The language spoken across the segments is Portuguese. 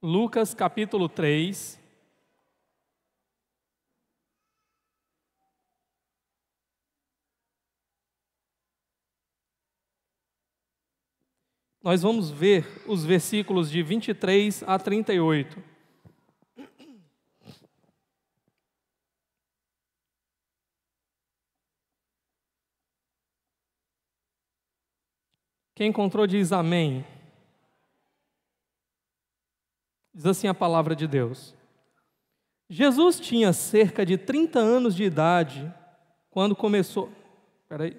Lucas capítulo 3. Nós vamos ver os versículos de 23 a 38. Quem encontrou diz amém. Diz assim a palavra de Deus. Jesus tinha cerca de 30 anos de idade quando começou. Peraí.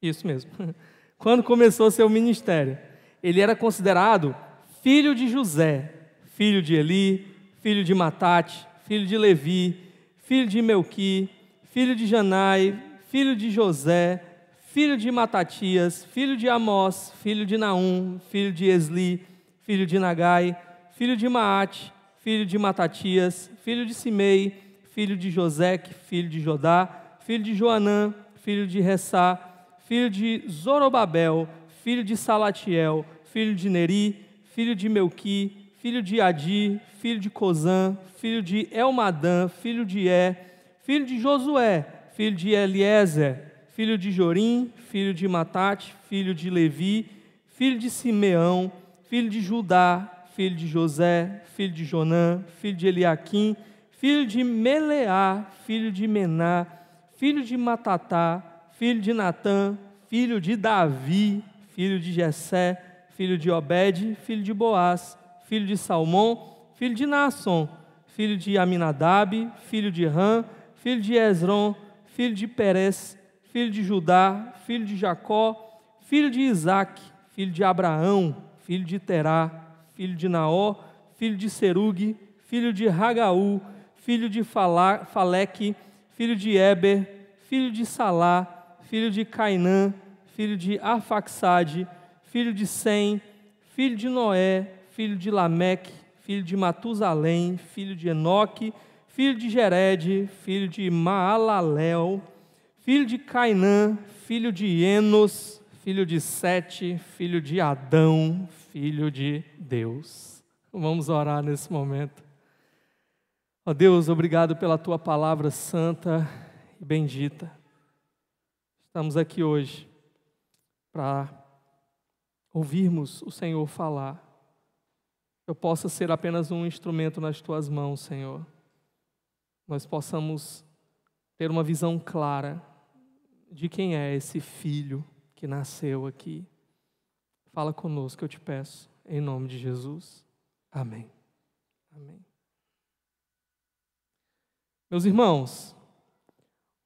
Isso mesmo. Quando começou seu ministério. Ele era considerado filho de José, filho de Eli, filho de Matate, filho de Levi, filho de Melqui, filho de Janai, filho de José, filho de Matatias, filho de Amós, filho de Naum, filho de Esli, filho de Nagai, filho de Maate, filho de Matatias, filho de Simei, filho de Joseque, filho de Jodá, filho de Joanã, filho de Ressá, filho de Zorobabel, filho de Salatiel, filho de Neri, filho de Melqui, filho de Adi, filho de Cozã, filho de Elmadã, filho de É, filho de Josué, filho de Eliezer, filho de Jorim, filho de Matate, filho de Levi, filho de Simeão, filho de Judá, filho de José, filho de Jonã, filho de Eliaquim, filho de Meleá, filho de Mená, filho de Matatá, filho de Natã, filho de Davi, filho de Jessé, filho de Obed, filho de Boaz, filho de Salmão, filho de Naasson, filho de Aminadab, filho de Ram, filho de Ezron, filho de Perez, filho de Judá, filho de Jacó, filho de Isaac, filho de Abraão, filho de Terá, filho de Naó, filho de Serug, filho de Hagaú, filho de Faleque, filho de Eber, filho de Salá, filho de Cainã, filho de Arfaxade, filho de Sem, filho de Noé, filho de Lameque, filho de Matusalém, filho de Enoque, filho de Jered, filho de Maalalel, filho de Cainã, filho de Enos, filho de Sete, filho de Adão, filho de Deus. Vamos orar nesse momento. Ó oh Deus, obrigado pela tua palavra santa e bendita. Estamos aqui hoje para ouvirmos o Senhor falar. Eu possa ser apenas um instrumento nas tuas mãos, Senhor. Nós possamos ter uma visão clara de quem é esse filho que nasceu aqui Fala conosco, eu te peço, em nome de Jesus. Amém. Amém. Meus irmãos,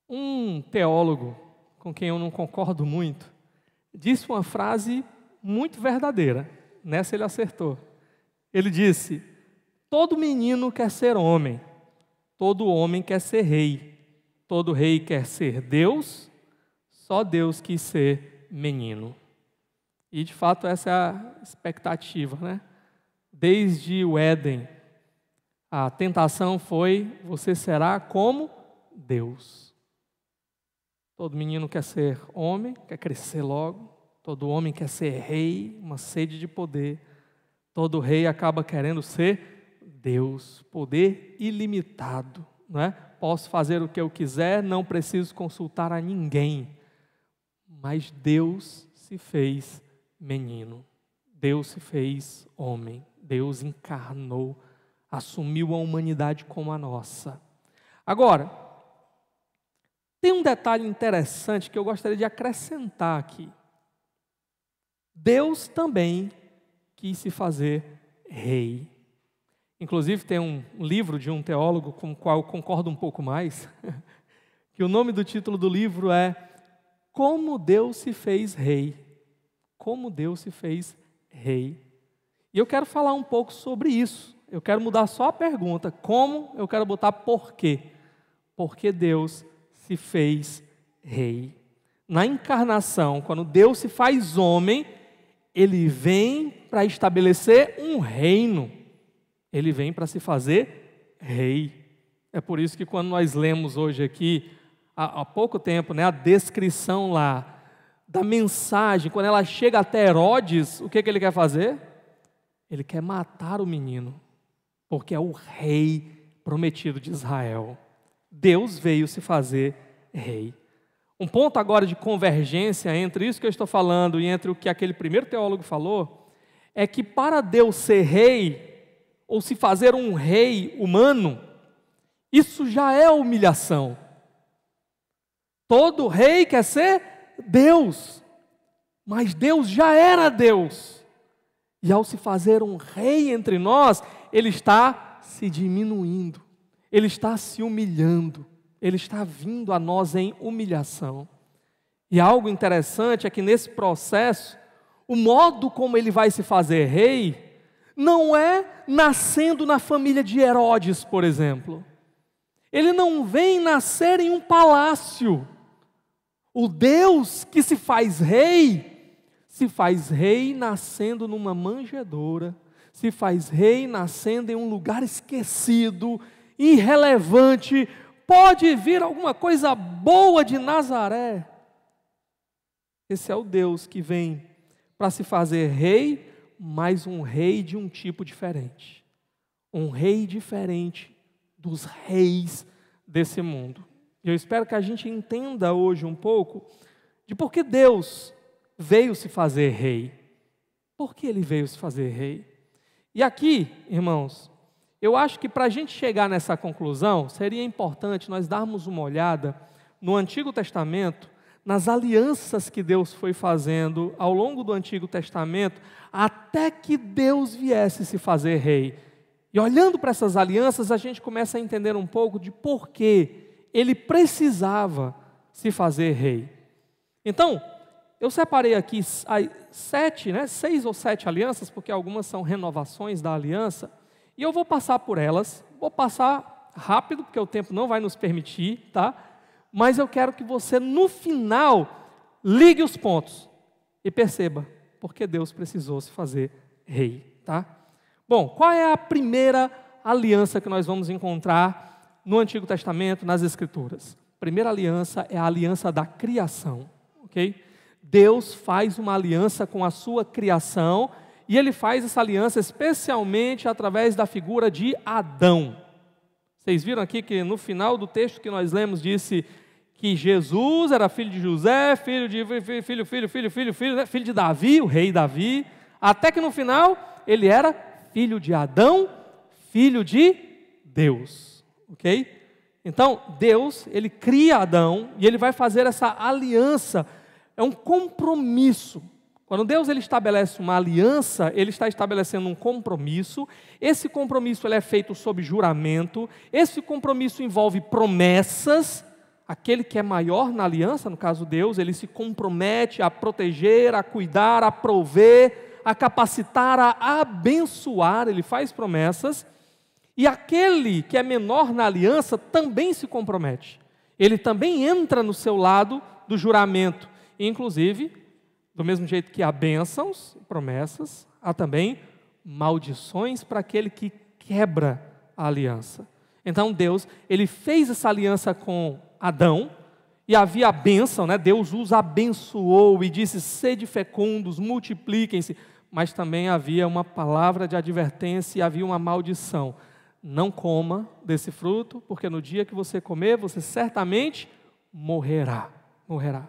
um teólogo com quem eu não concordo muito disse uma frase muito verdadeira. Nessa ele acertou. Ele disse: Todo menino quer ser homem, todo homem quer ser rei, todo rei quer ser Deus, só Deus quis ser menino. E de fato essa é a expectativa, né? Desde o Éden, a tentação foi: você será como Deus. Todo menino quer ser homem, quer crescer logo. Todo homem quer ser rei, uma sede de poder. Todo rei acaba querendo ser Deus, poder ilimitado, não é? Posso fazer o que eu quiser, não preciso consultar a ninguém. Mas Deus se fez menino. Deus se fez homem, Deus encarnou, assumiu a humanidade como a nossa. Agora, tem um detalhe interessante que eu gostaria de acrescentar aqui. Deus também quis se fazer rei. Inclusive, tem um livro de um teólogo com o qual eu concordo um pouco mais, que o nome do título do livro é Como Deus se fez rei como Deus se fez rei. E eu quero falar um pouco sobre isso. Eu quero mudar só a pergunta, como, eu quero botar por quê. Porque Deus se fez rei. Na encarnação, quando Deus se faz homem, ele vem para estabelecer um reino. Ele vem para se fazer rei. É por isso que quando nós lemos hoje aqui, há, pouco tempo, né, a descrição lá da mensagem, quando ela chega até Herodes, o que, que ele quer fazer? Ele quer matar o menino, porque é o rei prometido de Israel. Deus veio se fazer rei. Um ponto agora de convergência entre isso que eu estou falando e entre o que aquele primeiro teólogo falou é que para Deus ser rei, ou se fazer um rei humano, isso já é humilhação. Todo rei quer ser Deus, mas Deus já era Deus. E ao se fazer um rei entre nós, ele está se diminuindo, ele está se humilhando, ele está vindo a nós em humilhação. E algo interessante é que nesse processo, o modo como ele vai se fazer rei não é nascendo na família de Herodes, por exemplo. Ele não vem nascer em um palácio o Deus que se faz rei, se faz rei nascendo numa manjedoura, se faz rei nascendo em um lugar esquecido, irrelevante. Pode vir alguma coisa boa de Nazaré. Esse é o Deus que vem para se fazer rei, mas um rei de um tipo diferente. Um rei diferente dos reis desse mundo. E eu espero que a gente entenda hoje um pouco de por que Deus veio se fazer rei. Por que ele veio se fazer rei? E aqui, irmãos, eu acho que para a gente chegar nessa conclusão, seria importante nós darmos uma olhada no Antigo Testamento, nas alianças que Deus foi fazendo ao longo do Antigo Testamento, até que Deus viesse se fazer rei. E olhando para essas alianças, a gente começa a entender um pouco de por que ele precisava se fazer rei. Então, eu separei aqui sete, né, seis ou sete alianças, porque algumas são renovações da aliança, e eu vou passar por elas, vou passar rápido, porque o tempo não vai nos permitir, tá? Mas eu quero que você, no final, ligue os pontos e perceba porque Deus precisou se fazer rei, tá? Bom, qual é a primeira aliança que nós vamos encontrar no Antigo Testamento, nas Escrituras. Primeira aliança é a aliança da criação, ok? Deus faz uma aliança com a sua criação e ele faz essa aliança especialmente através da figura de Adão. Vocês viram aqui que no final do texto que nós lemos disse que Jesus era filho de José, filho de filho, filho, filho, filho, filho, filho, né? filho de Davi, o rei Davi, até que no final ele era filho de Adão, filho de Deus ok? Então, Deus, ele cria Adão e ele vai fazer essa aliança, é um compromisso. Quando Deus ele estabelece uma aliança, ele está estabelecendo um compromisso. Esse compromisso ele é feito sob juramento. Esse compromisso envolve promessas. Aquele que é maior na aliança, no caso Deus, ele se compromete a proteger, a cuidar, a prover, a capacitar, a abençoar, ele faz promessas. E aquele que é menor na aliança também se compromete. Ele também entra no seu lado do juramento. E, inclusive, do mesmo jeito que há bênçãos e promessas, há também maldições para aquele que quebra a aliança. Então Deus, ele fez essa aliança com Adão, e havia a bênção, né? Deus os abençoou e disse: sede fecundos, multipliquem-se. Mas também havia uma palavra de advertência e havia uma maldição não coma desse fruto, porque no dia que você comer, você certamente morrerá, morrerá.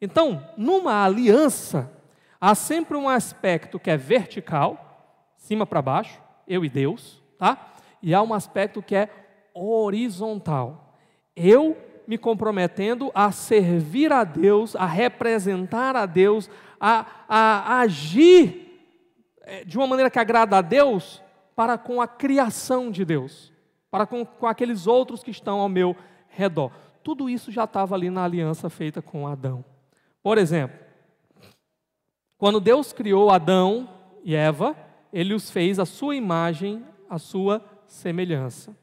Então, numa aliança, há sempre um aspecto que é vertical, cima para baixo, eu e Deus, tá? E há um aspecto que é horizontal. Eu me comprometendo a servir a Deus, a representar a Deus, a, a, a agir eh, de uma maneira que agrada a Deus, para com a criação de Deus, para com, com aqueles outros que estão ao meu redor. Tudo isso já estava ali na aliança feita com Adão. Por exemplo, quando Deus criou Adão e Eva, ele os fez a sua imagem, a sua semelhança.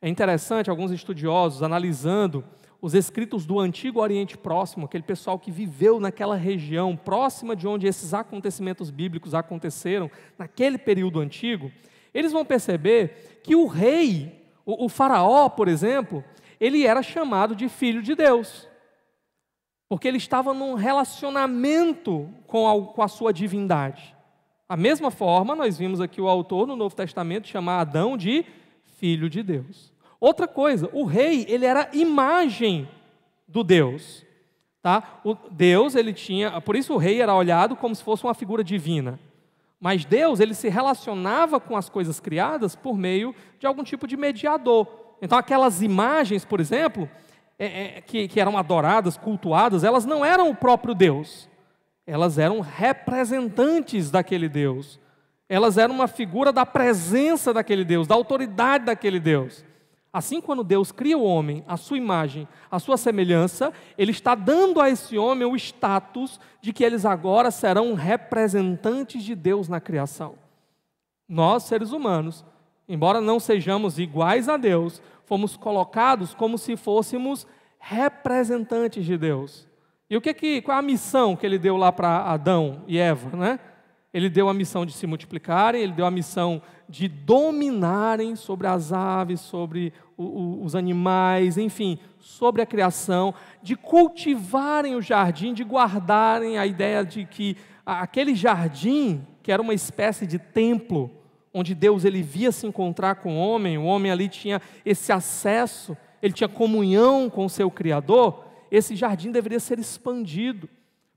É interessante, alguns estudiosos analisando os escritos do antigo Oriente Próximo, aquele pessoal que viveu naquela região próxima de onde esses acontecimentos bíblicos aconteceram, naquele período antigo, eles vão perceber que o rei, o, o faraó, por exemplo, ele era chamado de filho de Deus, porque ele estava num relacionamento com a, com a sua divindade. A mesma forma, nós vimos aqui o autor no Novo Testamento chamar Adão de filho de Deus. Outra coisa, o rei, ele era imagem do Deus, tá? O Deus, ele tinha, por isso o rei era olhado como se fosse uma figura divina. Mas Deus, ele se relacionava com as coisas criadas por meio de algum tipo de mediador. Então, aquelas imagens, por exemplo, é, é, que, que eram adoradas, cultuadas, elas não eram o próprio Deus. Elas eram representantes daquele Deus. Elas eram uma figura da presença daquele Deus, da autoridade daquele Deus. Assim, quando Deus cria o homem, a sua imagem, a sua semelhança, Ele está dando a esse homem o status de que eles agora serão representantes de Deus na criação. Nós, seres humanos, embora não sejamos iguais a Deus, fomos colocados como se fôssemos representantes de Deus. E o que, que qual é a missão que ele deu lá para Adão e Eva, né? Ele deu a missão de se multiplicarem, ele deu a missão de dominarem sobre as aves, sobre o, o, os animais, enfim, sobre a criação, de cultivarem o jardim, de guardarem a ideia de que aquele jardim, que era uma espécie de templo, onde Deus ele via se encontrar com o homem, o homem ali tinha esse acesso, ele tinha comunhão com o seu Criador, esse jardim deveria ser expandido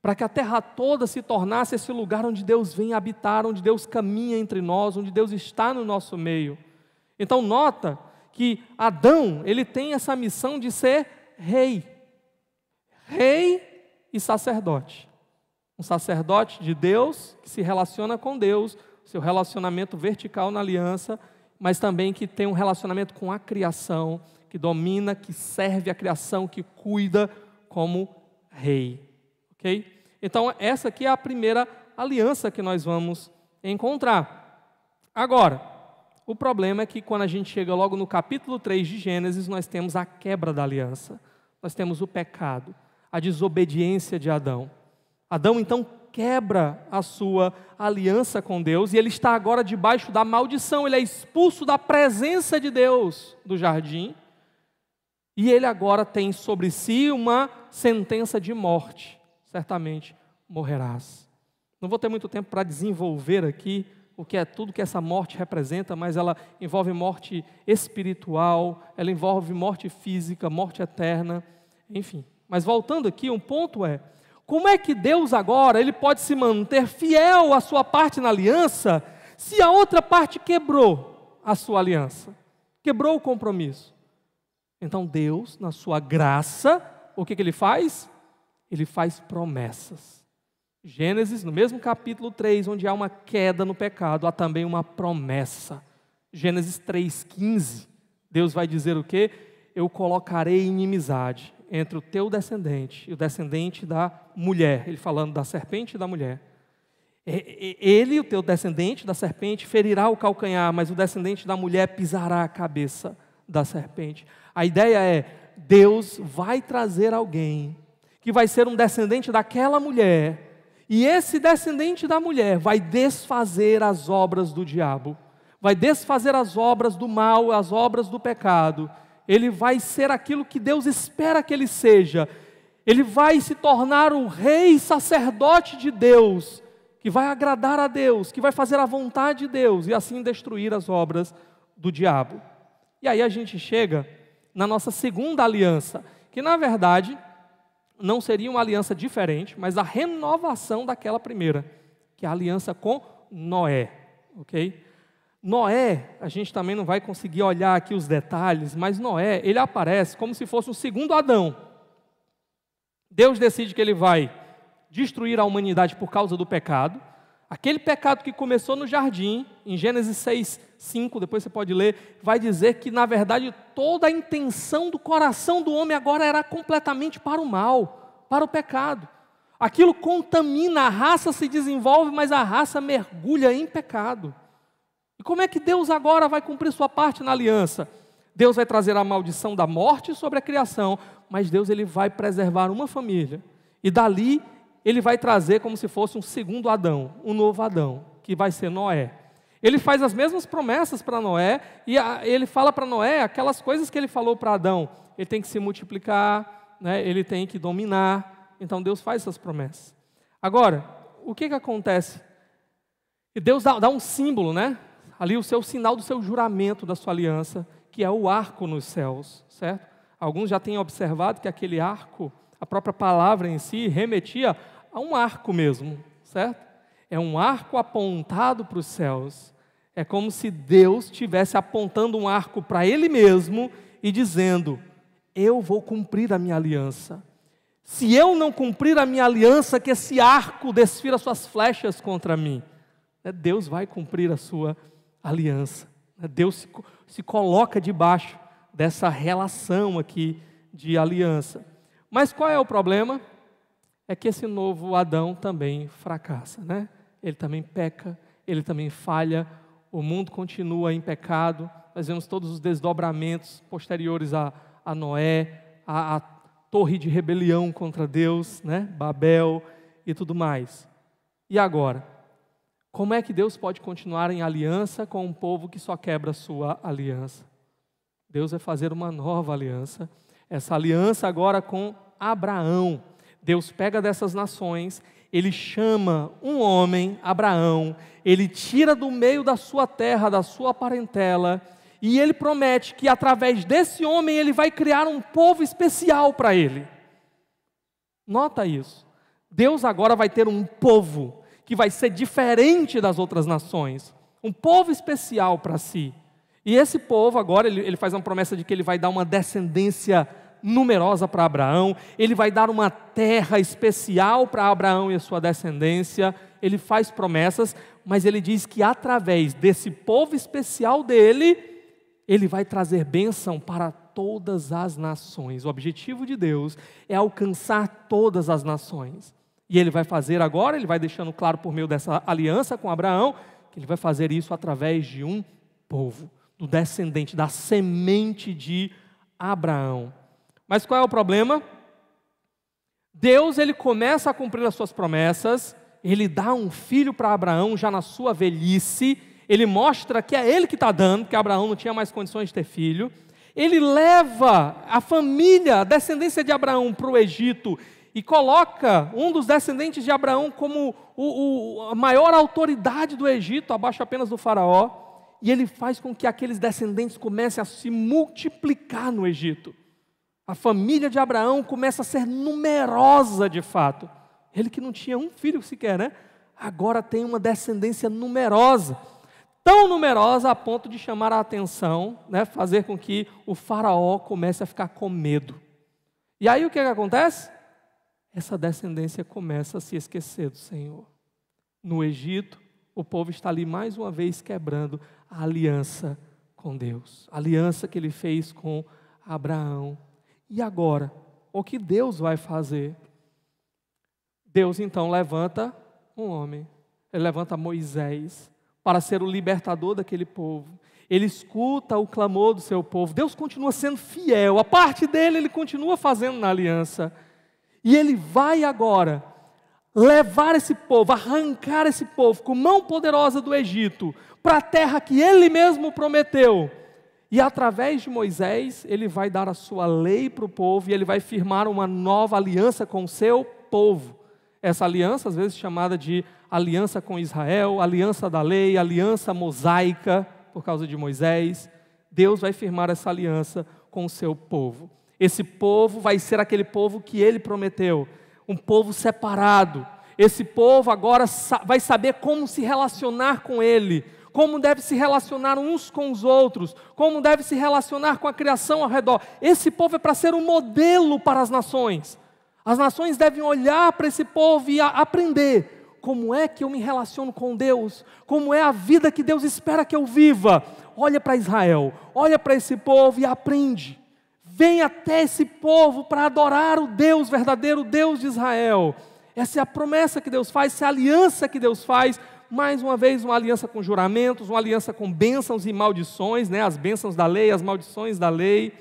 para que a terra toda se tornasse esse lugar onde Deus vem habitar, onde Deus caminha entre nós, onde Deus está no nosso meio. Então nota que Adão, ele tem essa missão de ser rei. Rei e sacerdote. Um sacerdote de Deus que se relaciona com Deus, seu relacionamento vertical na aliança, mas também que tem um relacionamento com a criação, que domina, que serve a criação, que cuida como rei. OK? Então, essa aqui é a primeira aliança que nós vamos encontrar. Agora, o problema é que quando a gente chega logo no capítulo 3 de Gênesis, nós temos a quebra da aliança, nós temos o pecado, a desobediência de Adão. Adão então quebra a sua aliança com Deus e ele está agora debaixo da maldição, ele é expulso da presença de Deus do jardim. E ele agora tem sobre si uma sentença de morte certamente morrerás. Não vou ter muito tempo para desenvolver aqui o que é tudo que essa morte representa, mas ela envolve morte espiritual, ela envolve morte física, morte eterna, enfim. Mas voltando aqui, um ponto é: como é que Deus agora ele pode se manter fiel à sua parte na aliança se a outra parte quebrou a sua aliança, quebrou o compromisso? Então Deus, na sua graça, o que, que ele faz? ele faz promessas. Gênesis, no mesmo capítulo 3, onde há uma queda no pecado, há também uma promessa. Gênesis 3,15, Deus vai dizer o quê? Eu colocarei inimizade entre o teu descendente e o descendente da mulher. Ele falando da serpente e da mulher. Ele, o teu descendente da serpente, ferirá o calcanhar, mas o descendente da mulher pisará a cabeça da serpente. A ideia é: Deus vai trazer alguém que vai ser um descendente daquela mulher, e esse descendente da mulher vai desfazer as obras do diabo, vai desfazer as obras do mal, as obras do pecado. Ele vai ser aquilo que Deus espera que ele seja. Ele vai se tornar o rei sacerdote de Deus, que vai agradar a Deus, que vai fazer a vontade de Deus e assim destruir as obras do diabo. E aí a gente chega na nossa segunda aliança, que na verdade não seria uma aliança diferente, mas a renovação daquela primeira, que é a aliança com Noé, ok? Noé, a gente também não vai conseguir olhar aqui os detalhes, mas Noé, ele aparece como se fosse um segundo Adão. Deus decide que ele vai destruir a humanidade por causa do pecado, Aquele pecado que começou no jardim, em Gênesis 6, 5, depois você pode ler, vai dizer que, na verdade, toda a intenção do coração do homem agora era completamente para o mal, para o pecado. Aquilo contamina, a raça se desenvolve, mas a raça mergulha em pecado. E como é que Deus agora vai cumprir sua parte na aliança? Deus vai trazer a maldição da morte sobre a criação, mas Deus ele vai preservar uma família. E dali ele vai trazer como se fosse um segundo Adão, um novo Adão, que vai ser Noé. Ele faz as mesmas promessas para Noé, e a, ele fala para Noé aquelas coisas que ele falou para Adão. Ele tem que se multiplicar, né, ele tem que dominar. Então Deus faz essas promessas. Agora, o que, que acontece? Deus dá, dá um símbolo, né? Ali o seu sinal do seu juramento, da sua aliança, que é o arco nos céus, certo? Alguns já têm observado que aquele arco, a própria palavra em si, remetia a um arco mesmo, certo? É um arco apontado para os céus. É como se Deus estivesse apontando um arco para Ele mesmo e dizendo: Eu vou cumprir a minha aliança. Se eu não cumprir a minha aliança, que esse arco desfira suas flechas contra mim. Né, Deus vai cumprir a sua aliança. Né? Deus se, se coloca debaixo dessa relação aqui de aliança. Mas qual é o problema? é que esse novo Adão também fracassa, né? Ele também peca, ele também falha, o mundo continua em pecado. Nós vemos todos os desdobramentos posteriores a, a Noé, a, a torre de rebelião contra Deus, né? Babel e tudo mais. E agora? Como é que Deus pode continuar em aliança com um povo que só quebra sua aliança? Deus vai fazer uma nova aliança, essa aliança agora com Abraão Deus pega dessas nações, ele chama um homem, Abraão, ele tira do meio da sua terra, da sua parentela, e ele promete que através desse homem ele vai criar um povo especial para ele. Nota isso. Deus agora vai ter um povo que vai ser diferente das outras nações, um povo especial para si. E esse povo agora, ele, ele faz uma promessa de que ele vai dar uma descendência especial numerosa para Abraão, ele vai dar uma terra especial para Abraão e a sua descendência, ele faz promessas, mas ele diz que através desse povo especial dele, ele vai trazer bênção para todas as nações. O objetivo de Deus é alcançar todas as nações. E ele vai fazer agora, ele vai deixando claro por meio dessa aliança com Abraão, que ele vai fazer isso através de um povo, do descendente, da semente de Abraão. Mas qual é o problema? Deus ele começa a cumprir as suas promessas, ele dá um filho para Abraão já na sua velhice, ele mostra que é ele que está dando, porque Abraão não tinha mais condições de ter filho. Ele leva a família, a descendência de Abraão para o Egito e coloca um dos descendentes de Abraão como o, o, a maior autoridade do Egito, abaixo apenas do faraó, e ele faz com que aqueles descendentes comecem a se multiplicar no Egito. A família de Abraão começa a ser numerosa de fato. Ele que não tinha um filho sequer, né? Agora tem uma descendência numerosa. Tão numerosa a ponto de chamar a atenção, né? fazer com que o faraó comece a ficar com medo. E aí o que, é que acontece? Essa descendência começa a se esquecer do Senhor. No Egito, o povo está ali mais uma vez quebrando a aliança com Deus, a aliança que ele fez com Abraão e agora? O que Deus vai fazer? Deus então levanta um homem, ele levanta Moisés para ser o libertador daquele povo. Ele escuta o clamor do seu povo. Deus continua sendo fiel, a parte dele ele continua fazendo na aliança. E ele vai agora levar esse povo, arrancar esse povo com mão poderosa do Egito para a terra que ele mesmo prometeu e através de Moisés, ele vai dar a sua lei para o povo e ele vai firmar uma nova aliança com o seu povo. Essa aliança, às vezes chamada de aliança com Israel, aliança da lei, aliança mosaica, por causa de Moisés. Deus vai firmar essa aliança com o seu povo. Esse povo vai ser aquele povo que ele prometeu, um povo separado. Esse povo agora vai saber como se relacionar com ele, como deve se relacionar uns com os outros, como deve se relacionar com a criação ao redor. Esse povo é para ser um modelo para as nações. As nações devem olhar para esse povo e aprender como é que eu me relaciono com Deus, como é a vida que Deus espera que eu viva. Olha para Israel, olha para esse povo e aprende. Vem até esse povo para adorar o Deus verdadeiro, o Deus de Israel. Essa é a promessa que Deus faz, essa é a aliança que Deus faz mais uma vez, uma aliança com juramentos, uma aliança com bênçãos e maldições, né? as bênçãos da lei, as maldições da lei.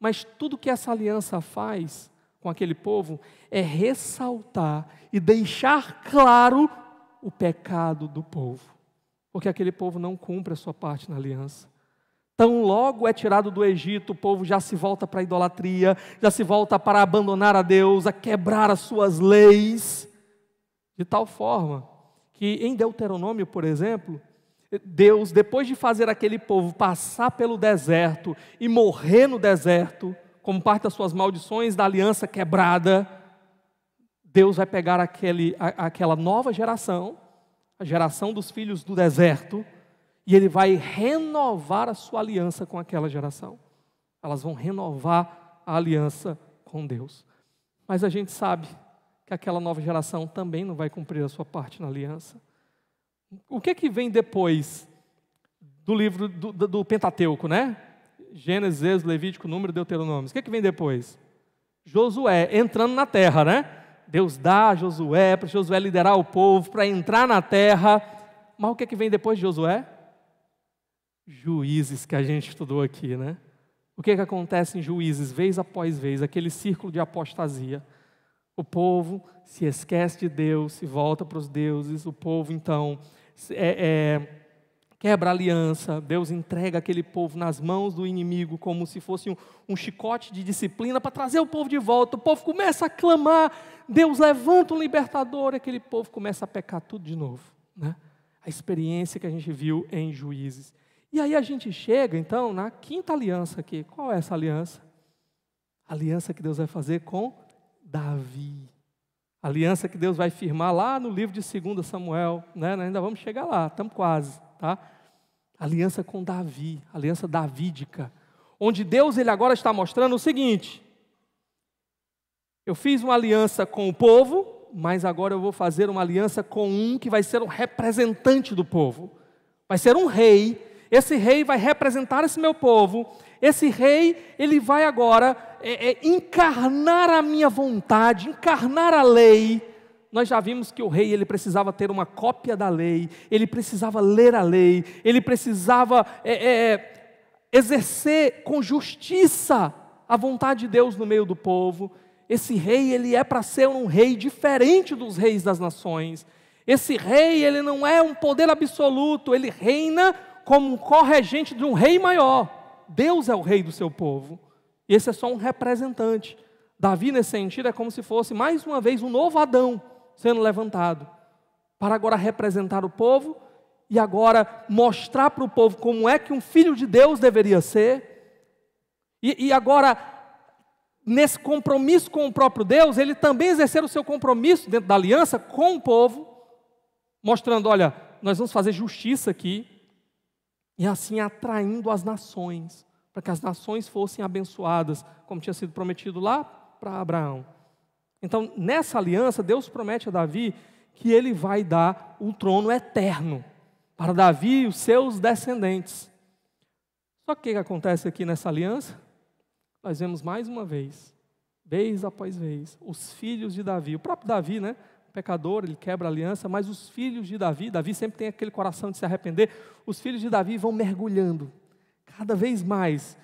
Mas tudo que essa aliança faz com aquele povo é ressaltar e deixar claro o pecado do povo, porque aquele povo não cumpre a sua parte na aliança. Tão logo é tirado do Egito, o povo já se volta para a idolatria, já se volta para abandonar a Deus, a quebrar as suas leis, de tal forma que em Deuteronômio, por exemplo, Deus, depois de fazer aquele povo passar pelo deserto e morrer no deserto, como parte das suas maldições da aliança quebrada, Deus vai pegar aquele, a, aquela nova geração, a geração dos filhos do deserto, e Ele vai renovar a sua aliança com aquela geração. Elas vão renovar a aliança com Deus. Mas a gente sabe que aquela nova geração também não vai cumprir a sua parte na aliança. O que é que vem depois do livro do, do, do Pentateuco, né? Gênesis, Levítico, Número, Deuteronômio. O que é que vem depois? Josué entrando na terra, né? Deus dá a Josué para Josué liderar o povo, para entrar na terra. Mas o que é que vem depois de Josué? Juízes que a gente estudou aqui, né? O que é que acontece em juízes, vez após vez, aquele círculo de apostasia. O povo se esquece de Deus, se volta para os deuses, o povo então é, é, quebra a aliança, Deus entrega aquele povo nas mãos do inimigo como se fosse um, um chicote de disciplina para trazer o povo de volta. O povo começa a clamar, Deus levanta um libertador, e aquele povo começa a pecar tudo de novo. Né? A experiência que a gente viu em Juízes. E aí a gente chega então na quinta aliança aqui. Qual é essa aliança? A aliança que Deus vai fazer com Davi. A aliança que Deus vai firmar lá no livro de 2 Samuel, né? ainda vamos chegar lá, estamos quase, tá? aliança com Davi, aliança davídica, onde Deus ele agora está mostrando o seguinte: eu fiz uma aliança com o povo, mas agora eu vou fazer uma aliança com um que vai ser um representante do povo, vai ser um rei esse rei vai representar esse meu povo. Esse rei, ele vai agora é, é, encarnar a minha vontade, encarnar a lei. Nós já vimos que o rei ele precisava ter uma cópia da lei, ele precisava ler a lei, ele precisava é, é, é exercer com justiça a vontade de Deus no meio do povo. Esse rei ele é para ser um rei diferente dos reis das nações. Esse rei, ele não é um poder absoluto, ele reina como um corregente de um rei maior. Deus é o rei do seu povo. E esse é só um representante. Davi, nesse sentido, é como se fosse mais uma vez um novo Adão sendo levantado para agora representar o povo e agora mostrar para o povo como é que um filho de Deus deveria ser. E, e agora, nesse compromisso com o próprio Deus, ele também exercer o seu compromisso dentro da aliança com o povo, mostrando: olha, nós vamos fazer justiça aqui, e assim atraindo as nações, para que as nações fossem abençoadas, como tinha sido prometido lá para Abraão. Então, nessa aliança, Deus promete a Davi que ele vai dar o um trono eterno para Davi e os seus descendentes. Só que o que acontece aqui nessa aliança? Nós vemos mais uma vez, vez após vez, os filhos de Davi, o próprio Davi, né? pecador, ele quebra a aliança, mas os filhos de Davi, Davi sempre tem aquele coração de se arrepender, os filhos de Davi vão mergulhando cada vez mais.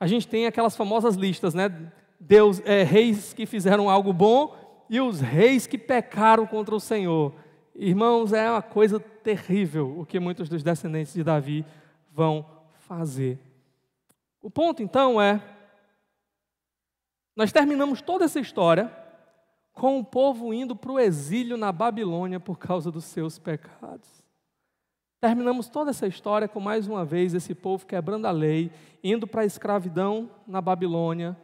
A gente tem aquelas famosas listas, né? Deus, é, reis que fizeram algo bom e os reis que pecaram contra o Senhor. Irmãos, é uma coisa terrível o que muitos dos descendentes de Davi vão fazer. O ponto então é: nós terminamos toda essa história com o povo indo para o exílio na Babilônia por causa dos seus pecados. Terminamos toda essa história com mais uma vez esse povo quebrando a lei, indo para a escravidão na Babilônia.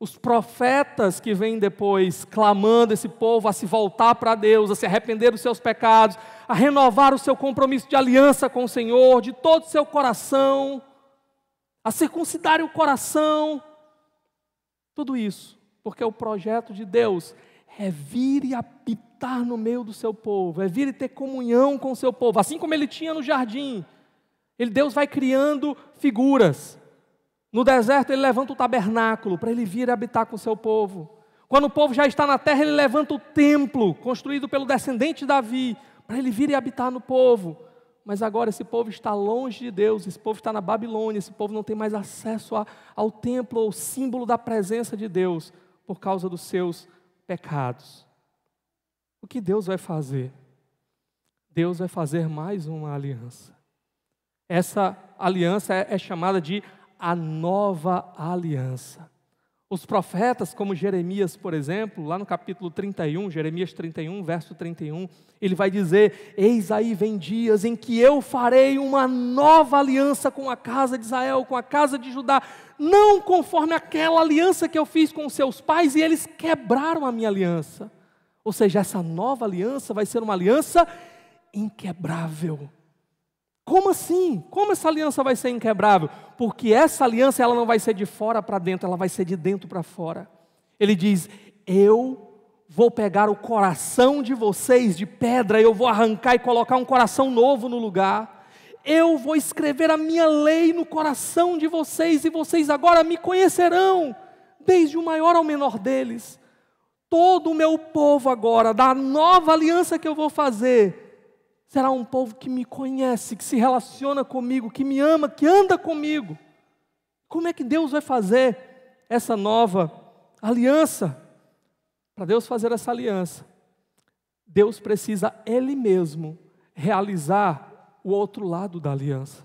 Os profetas que vêm depois clamando esse povo a se voltar para Deus, a se arrepender dos seus pecados, a renovar o seu compromisso de aliança com o Senhor, de todo o seu coração, a circuncidar o coração. Tudo isso, porque o projeto de Deus é vir e habitar no meio do seu povo, é vir e ter comunhão com o seu povo, assim como ele tinha no jardim. Ele, Deus vai criando figuras. No deserto, ele levanta o tabernáculo para ele vir e habitar com o seu povo. Quando o povo já está na terra, ele levanta o templo, construído pelo descendente de Davi, para ele vir e habitar no povo. Mas agora esse povo está longe de Deus, esse povo está na Babilônia, esse povo não tem mais acesso a, ao templo, ao símbolo da presença de Deus, por causa dos seus pecados. O que Deus vai fazer? Deus vai fazer mais uma aliança. Essa aliança é, é chamada de a nova aliança. Os profetas, como Jeremias, por exemplo, lá no capítulo 31, Jeremias 31, verso 31, ele vai dizer: Eis aí vem dias em que eu farei uma nova aliança com a casa de Israel, com a casa de Judá, não conforme aquela aliança que eu fiz com seus pais e eles quebraram a minha aliança. Ou seja, essa nova aliança vai ser uma aliança inquebrável, como assim? Como essa aliança vai ser inquebrável? Porque essa aliança ela não vai ser de fora para dentro, ela vai ser de dentro para fora. Ele diz: Eu vou pegar o coração de vocês de pedra, eu vou arrancar e colocar um coração novo no lugar. Eu vou escrever a minha lei no coração de vocês e vocês agora me conhecerão, desde o maior ao menor deles. Todo o meu povo agora, da nova aliança que eu vou fazer, será um povo que me conhece, que se relaciona comigo, que me ama, que anda comigo. Como é que Deus vai fazer essa nova aliança? Para Deus fazer essa aliança, Deus precisa Ele mesmo realizar o outro lado da aliança.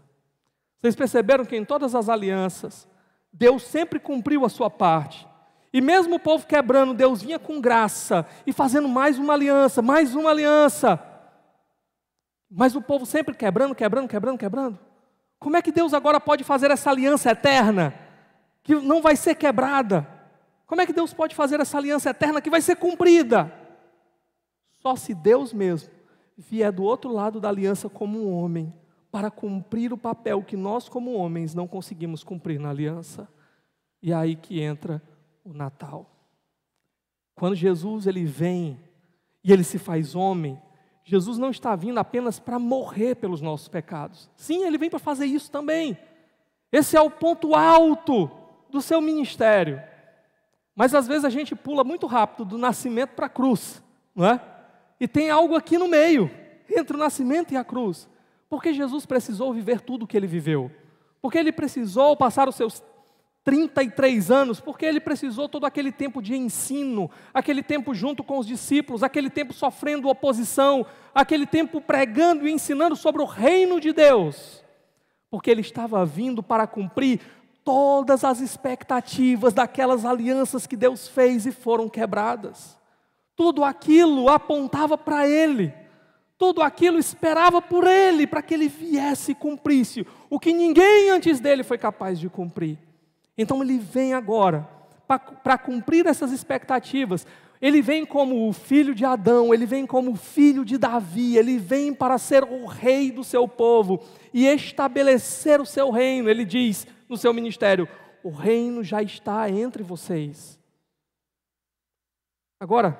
Vocês perceberam que em todas as alianças, Deus sempre cumpriu a sua parte. E mesmo o povo quebrando, Deus vinha com graça e fazendo mais uma aliança, mais uma aliança. Mas o povo sempre quebrando, quebrando, quebrando, quebrando. Como é que Deus agora pode fazer essa aliança eterna que não vai ser quebrada? Como é que Deus pode fazer essa aliança eterna que vai ser cumprida? Só se Deus mesmo vier do outro lado da aliança como um homem para cumprir o papel que nós como homens não conseguimos cumprir na aliança. E é aí que entra o Natal. Quando Jesus ele vem e ele se faz homem, Jesus não está vindo apenas para morrer pelos nossos pecados. Sim, ele vem para fazer isso também. Esse é o ponto alto do seu ministério. Mas às vezes a gente pula muito rápido do nascimento para a cruz, não é? E tem algo aqui no meio, entre o nascimento e a cruz. Porque Jesus precisou viver tudo o que ele viveu. Porque ele precisou passar os seus 33 anos, porque ele precisou todo aquele tempo de ensino, aquele tempo junto com os discípulos, aquele tempo sofrendo oposição, aquele tempo pregando e ensinando sobre o reino de Deus, porque ele estava vindo para cumprir todas as expectativas daquelas alianças que Deus fez e foram quebradas. Tudo aquilo apontava para ele, tudo aquilo esperava por ele, para que ele viesse e cumprisse o que ninguém antes dele foi capaz de cumprir. Então ele vem agora para cumprir essas expectativas. Ele vem como o filho de Adão, ele vem como o filho de Davi, ele vem para ser o rei do seu povo e estabelecer o seu reino. Ele diz no seu ministério: o reino já está entre vocês. Agora,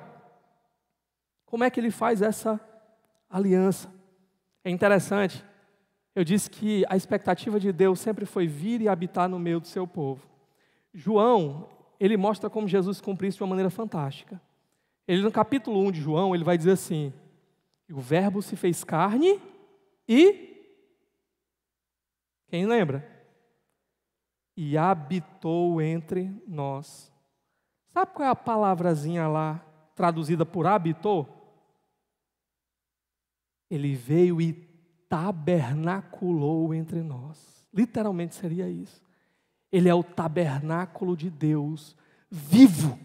como é que ele faz essa aliança? É interessante. Eu disse que a expectativa de Deus sempre foi vir e habitar no meio do seu povo. João, ele mostra como Jesus cumpriu isso de uma maneira fantástica. Ele no capítulo 1 de João, ele vai dizer assim: "O verbo se fez carne e quem lembra? E habitou entre nós. Sabe qual é a palavrazinha lá traduzida por habitou? Ele veio e tabernaculou entre nós. Literalmente seria isso. Ele é o tabernáculo de Deus vivo.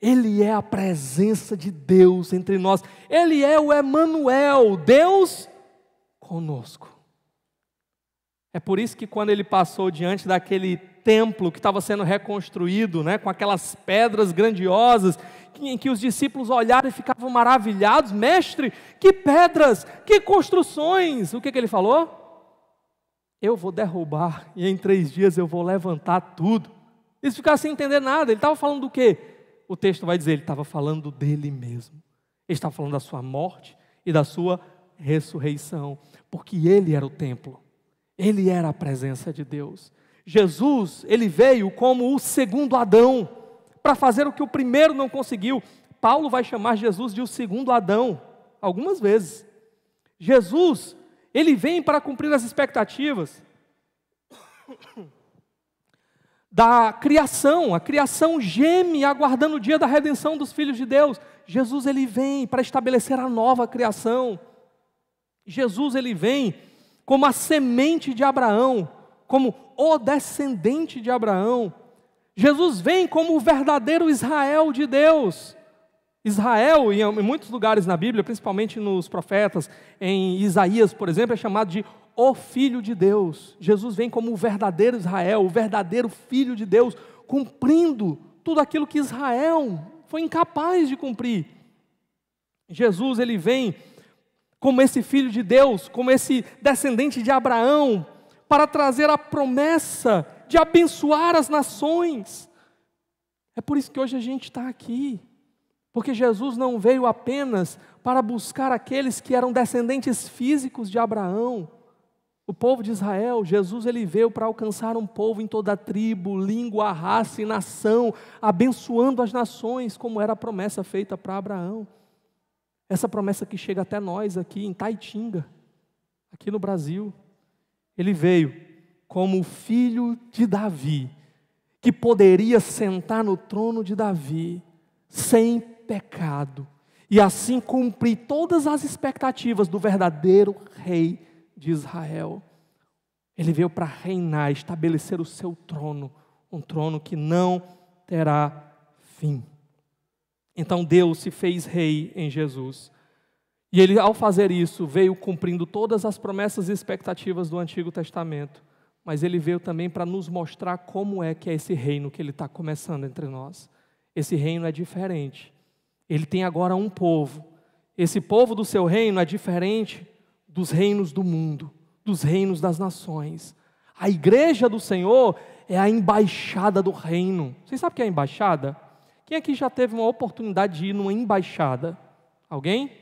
Ele é a presença de Deus entre nós. Ele é o Emanuel, Deus conosco. É por isso que quando ele passou diante daquele templo que estava sendo reconstruído, né, com aquelas pedras grandiosas, em que os discípulos olharam e ficavam maravilhados, mestre, que pedras, que construções. O que, que ele falou? eu vou derrubar e em três dias eu vou levantar tudo. Eles ficaram sem entender nada. Ele estava falando do quê? O texto vai dizer, ele estava falando dele mesmo. Ele estava falando da sua morte e da sua ressurreição, porque ele era o templo. Ele era a presença de Deus. Jesus, ele veio como o segundo Adão, para fazer o que o primeiro não conseguiu. Paulo vai chamar Jesus de o segundo Adão algumas vezes. Jesus, ele vem para cumprir as expectativas da criação. A criação geme aguardando o dia da redenção dos filhos de Deus. Jesus ele vem para estabelecer a nova criação. Jesus ele vem como a semente de Abraão, como o descendente de Abraão. Jesus vem como o verdadeiro Israel de Deus. Israel, em muitos lugares na Bíblia, principalmente nos profetas, em Isaías, por exemplo, é chamado de o Filho de Deus. Jesus vem como o verdadeiro Israel, o verdadeiro Filho de Deus, cumprindo tudo aquilo que Israel foi incapaz de cumprir. Jesus, ele vem como esse Filho de Deus, como esse descendente de Abraão, para trazer a promessa de abençoar as nações. É por isso que hoje a gente está aqui. Porque Jesus não veio apenas para buscar aqueles que eram descendentes físicos de Abraão, o povo de Israel, Jesus ele veio para alcançar um povo em toda tribo, língua, raça e nação, abençoando as nações, como era a promessa feita para Abraão. Essa promessa que chega até nós aqui em Taitinga, aqui no Brasil. Ele veio como filho de Davi, que poderia sentar no trono de Davi sem pecado e assim cumprir todas as expectativas do verdadeiro rei de Israel. Ele veio para reinar, estabelecer o seu trono, um trono que não terá fim. Então Deus se fez rei em Jesus. E ele, ao fazer isso, veio cumprindo todas as promessas e expectativas do Antigo Testamento. Mas ele veio também para nos mostrar como é que é esse reino que ele está começando entre nós. Esse reino é diferente ele tem agora um povo. Esse povo do seu reino é diferente dos reinos do mundo, dos reinos das nações. A igreja do Senhor é a embaixada do reino. Vocês sabem o que é embaixada? Quem aqui já teve uma oportunidade de ir numa embaixada? Alguém?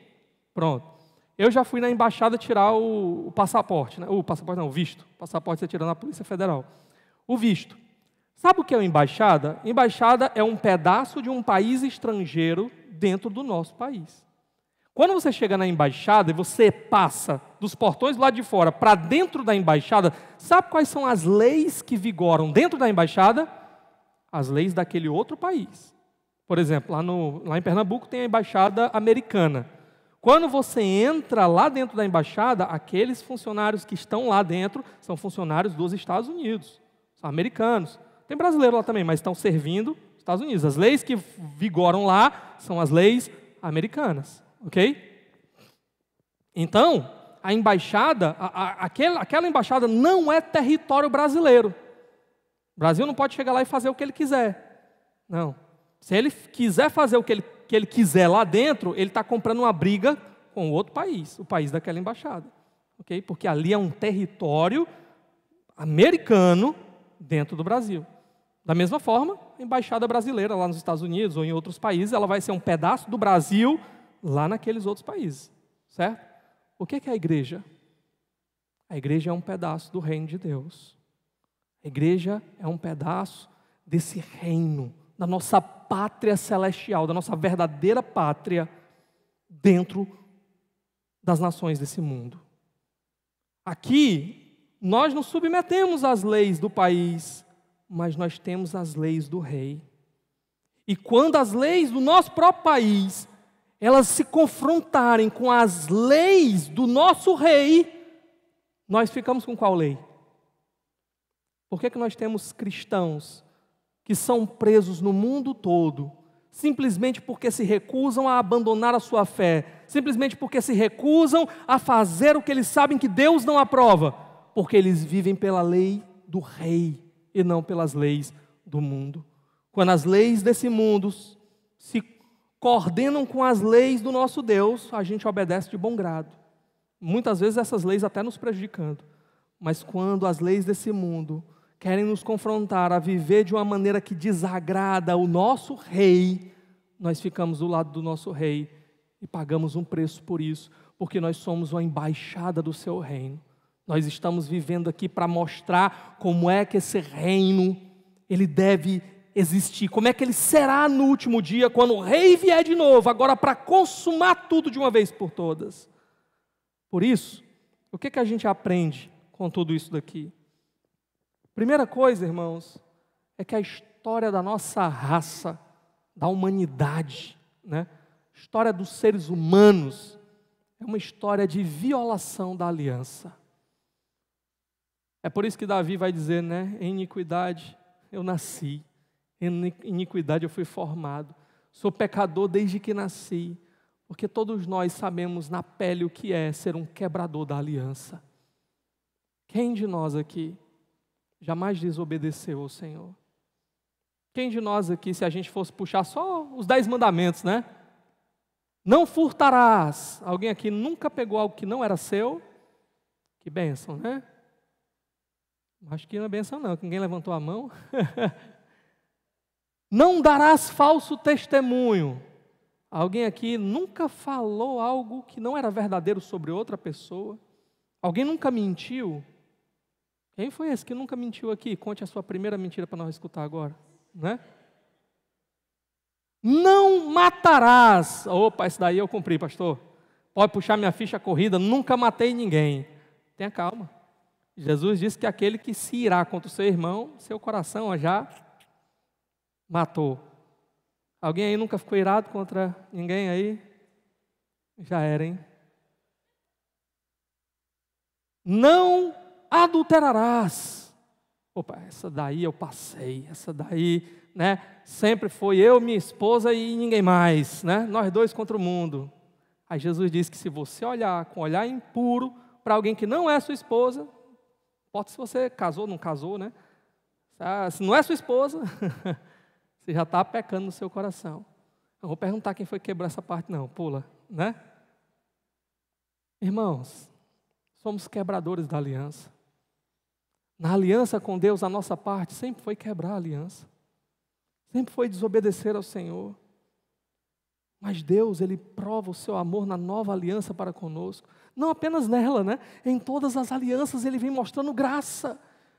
Pronto. Eu já fui na embaixada tirar o, o passaporte, né? o passaporte não, o visto. O passaporte você tira na Polícia Federal. O visto. Sabe o que é uma embaixada? Embaixada é um pedaço de um país estrangeiro dentro do nosso país. Quando você chega na embaixada e você passa dos portões lá de fora para dentro da embaixada, sabe quais são as leis que vigoram dentro da embaixada? As leis daquele outro país. Por exemplo, lá, no, lá em Pernambuco tem a embaixada americana. Quando você entra lá dentro da embaixada, aqueles funcionários que estão lá dentro são funcionários dos Estados Unidos, são americanos. Tem brasileiro lá também, mas estão servindo Estados Unidos. As leis que vigoram lá são as leis americanas, ok? Então, a embaixada, a, a, aquela, aquela embaixada não é território brasileiro. O Brasil não pode chegar lá e fazer o que ele quiser. Não. Se ele quiser fazer o que ele, que ele quiser lá dentro, ele está comprando uma briga com outro país, o país daquela embaixada. ok? Porque ali é um território americano dentro do Brasil. Da mesma forma, a embaixada brasileira lá nos Estados Unidos ou em outros países, ela vai ser um pedaço do Brasil lá naqueles outros países, certo? O que é a igreja? A igreja é um pedaço do reino de Deus. A igreja é um pedaço desse reino, da nossa pátria celestial, da nossa verdadeira pátria dentro das nações desse mundo. Aqui, nós nos submetemos às leis do país, mas nós temos as leis do rei. E quando as leis do nosso próprio país, elas se confrontarem com as leis do nosso rei, nós ficamos com qual lei? Por que, é que nós temos cristãos que são presos no mundo todo, simplesmente porque se recusam a abandonar a sua fé, simplesmente porque se recusam a fazer o que eles sabem que Deus não aprova, porque eles vivem pela lei do rei e não pelas leis do mundo. Quando as leis desse mundo se coordenam com as leis do nosso Deus, a gente obedece de bom grado. Muitas vezes essas leis até nos prejudicando. Mas quando as leis desse mundo querem nos confrontar a viver de uma maneira que desagrada o nosso rei, nós ficamos do lado do nosso rei e pagamos um preço por isso, porque nós somos uma embaixada do seu reino. Nós estamos vivendo aqui para mostrar como é que esse reino ele deve existir, como é que ele será no último dia quando o rei vier de novo, agora para consumar tudo de uma vez por todas. Por isso, o que que a gente aprende com tudo isso daqui? Primeira coisa, irmãos, é que a história da nossa raça, da humanidade, né? A história dos seres humanos é uma história de violação da aliança. É por isso que Davi vai dizer, né? Em iniquidade eu nasci, em iniquidade eu fui formado, sou pecador desde que nasci, porque todos nós sabemos na pele o que é ser um quebrador da aliança. Quem de nós aqui jamais desobedeceu ao Senhor? Quem de nós aqui, se a gente fosse puxar só os dez mandamentos, né? Não furtarás. Alguém aqui nunca pegou algo que não era seu? Que bênção, né? Acho que não é benção, não, que ninguém levantou a mão. não darás falso testemunho. Alguém aqui nunca falou algo que não era verdadeiro sobre outra pessoa? Alguém nunca mentiu? Quem foi esse que nunca mentiu aqui? Conte a sua primeira mentira para nós escutar agora, né? Não matarás. Opa, esse daí eu cumpri, pastor. Pode puxar minha ficha corrida, nunca matei ninguém. Tenha calma. Jesus disse que aquele que se irá contra o seu irmão, seu coração já matou. Alguém aí nunca ficou irado contra ninguém aí? Já era, hein? Não adulterarás. Opa, essa daí eu passei, essa daí, né? Sempre foi eu, minha esposa e ninguém mais, né? Nós dois contra o mundo. Aí Jesus disse que se você olhar com olhar impuro para alguém que não é sua esposa, importa se você casou ou não casou, né? Ah, se não é sua esposa, você já está pecando no seu coração. Não vou perguntar quem foi quebrar essa parte, não. Pula, né? Irmãos, somos quebradores da aliança. Na aliança com Deus, a nossa parte sempre foi quebrar a aliança. Sempre foi desobedecer ao Senhor. Mas Deus, Ele prova o seu amor na nova aliança para conosco. Não apenas nela, né? Em todas as alianças ele vem mostrando graça.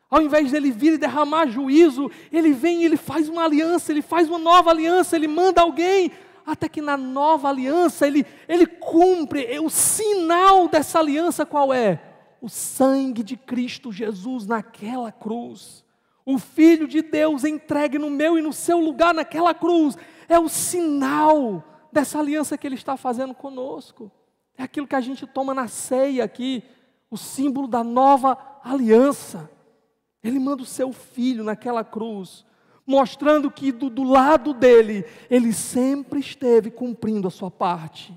Ao invés dele vir e derramar juízo, ele vem e ele faz uma aliança, ele faz uma nova aliança, ele manda alguém, até que na nova aliança ele, ele cumpre. O sinal dessa aliança qual é? O sangue de Cristo Jesus naquela cruz. O Filho de Deus entregue no meu e no seu lugar naquela cruz. É o sinal dessa aliança que ele está fazendo conosco. É aquilo que a gente toma na ceia aqui, o símbolo da nova aliança. Ele manda o seu filho naquela cruz, mostrando que do, do lado dele, ele sempre esteve cumprindo a sua parte.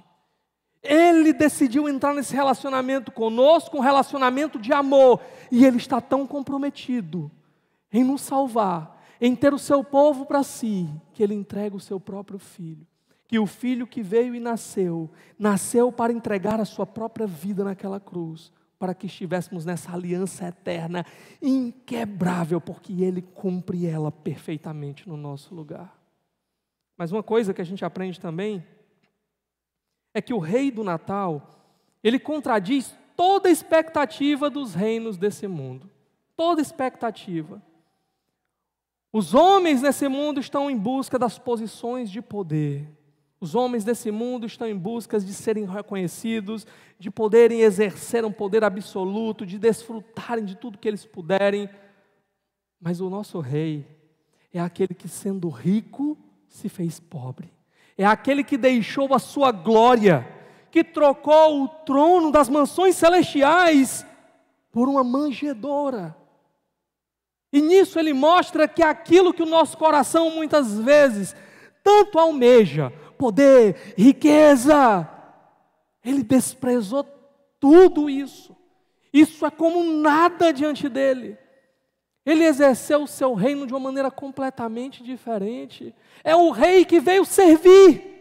Ele decidiu entrar nesse relacionamento conosco, um relacionamento de amor, e ele está tão comprometido em nos salvar, em ter o seu povo para si, que ele entrega o seu próprio filho que o filho que veio e nasceu, nasceu para entregar a sua própria vida naquela cruz, para que estivéssemos nessa aliança eterna, inquebrável, porque ele cumpre ela perfeitamente no nosso lugar. Mas uma coisa que a gente aprende também é que o rei do Natal, ele contradiz toda expectativa dos reinos desse mundo. Toda expectativa. Os homens nesse mundo estão em busca das posições de poder. Os homens desse mundo estão em busca de serem reconhecidos, de poderem exercer um poder absoluto, de desfrutarem de tudo que eles puderem. Mas o nosso rei é aquele que, sendo rico, se fez pobre. É aquele que deixou a sua glória, que trocou o trono das mansões celestiais por uma manjedoura. E nisso ele mostra que aquilo que o nosso coração muitas vezes tanto almeja, poder, riqueza. Ele desprezou tudo isso. Isso é como nada diante dele. Ele exerceu o seu reino de uma maneira completamente diferente. É o rei que veio servir,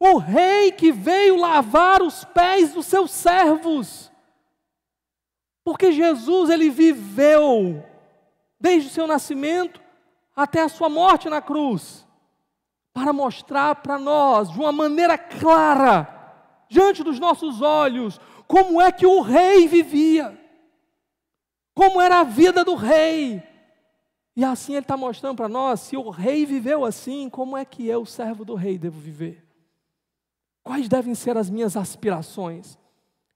o rei que veio lavar os pés dos seus servos. Porque Jesus, ele viveu desde o seu nascimento até a sua morte na cruz para mostrar para nós, de uma maneira clara, diante dos nossos olhos, como é que o rei vivia, como era a vida do rei. E assim ele está mostrando para nós: se o rei viveu assim, como é que eu, servo do rei, devo viver? Quais devem ser as minhas aspirações?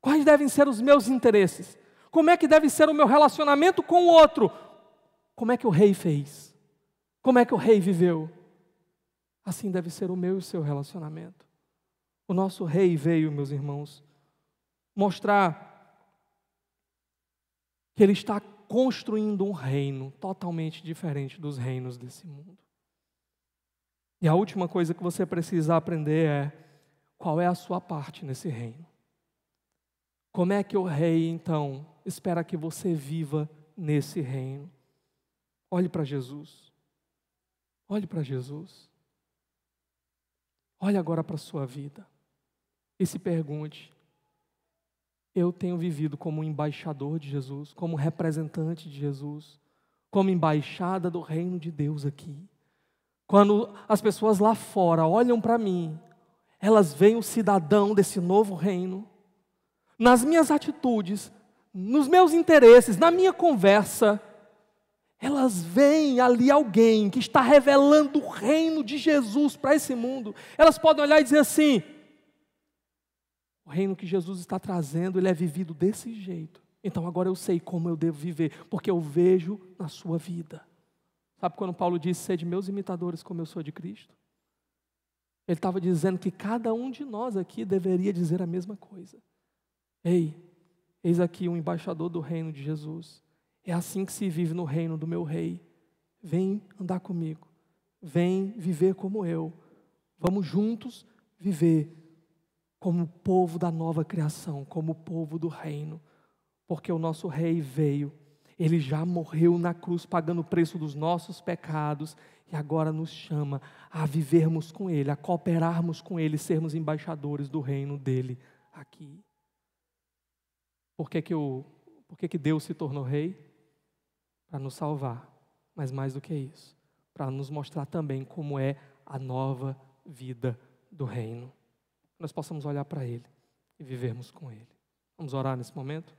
Quais devem ser os meus interesses? Como é que deve ser o meu relacionamento com o outro? Como é que o rei fez? Como é que o rei viveu? Assim deve ser o meu e o seu relacionamento. O nosso rei veio, meus irmãos, mostrar que ele está construindo um reino totalmente diferente dos reinos desse mundo. E a última coisa que você precisa aprender é qual é a sua parte nesse reino. Como é que o rei, então, espera que você viva nesse reino? Olhe para Jesus. Olhe para Jesus. Olhe agora para a sua vida e se pergunte: eu tenho vivido como embaixador de Jesus, como representante de Jesus, como embaixada do reino de Deus aqui. Quando as pessoas lá fora olham para mim, elas veem o cidadão desse novo reino. Nas minhas atitudes, nos meus interesses, na minha conversa, elas veem ali alguém que está revelando o reino de Jesus para esse mundo. Elas podem olhar e dizer assim: o reino que Jesus está trazendo, ele é vivido desse jeito. Então agora eu sei como eu devo viver, porque eu vejo na sua vida. Sabe quando Paulo disse: sede meus imitadores, como eu sou de Cristo? Ele estava dizendo que cada um de nós aqui deveria dizer a mesma coisa. Ei, eis aqui um embaixador do reino de Jesus é assim que se vive no reino do meu rei. Vem andar comigo. Vem viver como eu. Vamos juntos viver como o povo da nova criação, como o povo do reino. Porque o nosso rei veio. Ele já morreu na cruz pagando o preço dos nossos pecados e agora nos chama a vivermos com Ele, a cooperarmos com Ele, sermos embaixadores do reino dele aqui. Por que, que, por que, que Deus se tornou rei? para nos salvar, mas mais do que isso, para nos mostrar também como é a nova vida do reino. Nós possamos olhar para Ele e vivermos com Ele. Vamos orar nesse momento?